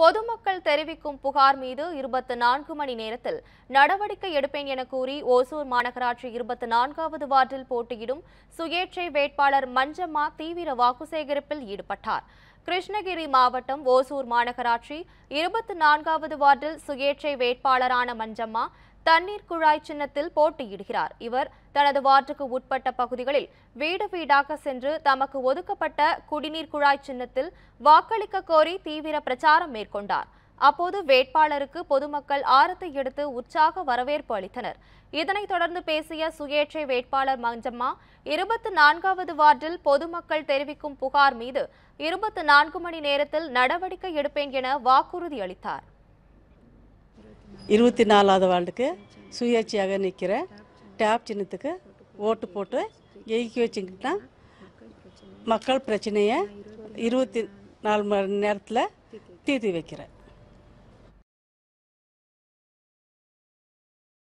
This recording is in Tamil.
பொதுமக்கள் தெரிவிக்கும் புகார் மீது இருபத்தி நான்கு மணி நேரத்தில் நடவடிக்கை எடுப்பேன் என கூறி ஓசூர் மாநகராட்சி இருபத்தி நான்காவது வார்டில் போட்டியிடும் சுயேட்சை வேட்பாளர் மஞ்சம்மா தீவிர வாக்கு சேகரிப்பில் ஈடுபட்டார் கிருஷ்ணகிரி மாவட்டம் ஓசூர் மாநகராட்சி இருபத்தி நான்காவது வார்டில் சுயேட்சை வேட்பாளரான மஞ்சம்மா தண்ணீர் குழாய் சின்னத்தில் போட்டியிடுகிறார் இவர் தனது வார்டுக்கு உட்பட்ட பகுதிகளில் வீடு வீடாக சென்று தமக்கு ஒதுக்கப்பட்ட குடிநீர் குழாய் சின்னத்தில் வாக்களிக்க கோரி தீவிர பிரச்சாரம் மேற்கொண்டார் அப்போது வேட்பாளருக்கு பொதுமக்கள் ஆரத்தை எடுத்து உற்சாக வரவேற்பு அளித்தனர் இதனைத் தொடர்ந்து பேசிய சுயேட்சை வேட்பாளர் மஞ்சம்மா இருபத்தி நான்காவது வார்டில் பொதுமக்கள் தெரிவிக்கும் புகார் மீது இருபத்தி நான்கு மணி நேரத்தில் நடவடிக்கை எடுப்பேன் என வாக்குறுதி அளித்தார் இருபத்தி நாலாவது வார்டுக்கு சுயேட்சையாக நிற்கிறேன் டேப் சின்னத்துக்கு ஓட்டு போட்டு ஜெயிக்க வச்சுக்கிட்டா மக்கள் பிரச்சனையை இருபத்தி நாலு மணி நேரத்தில் தீர்த்து வைக்கிறேன்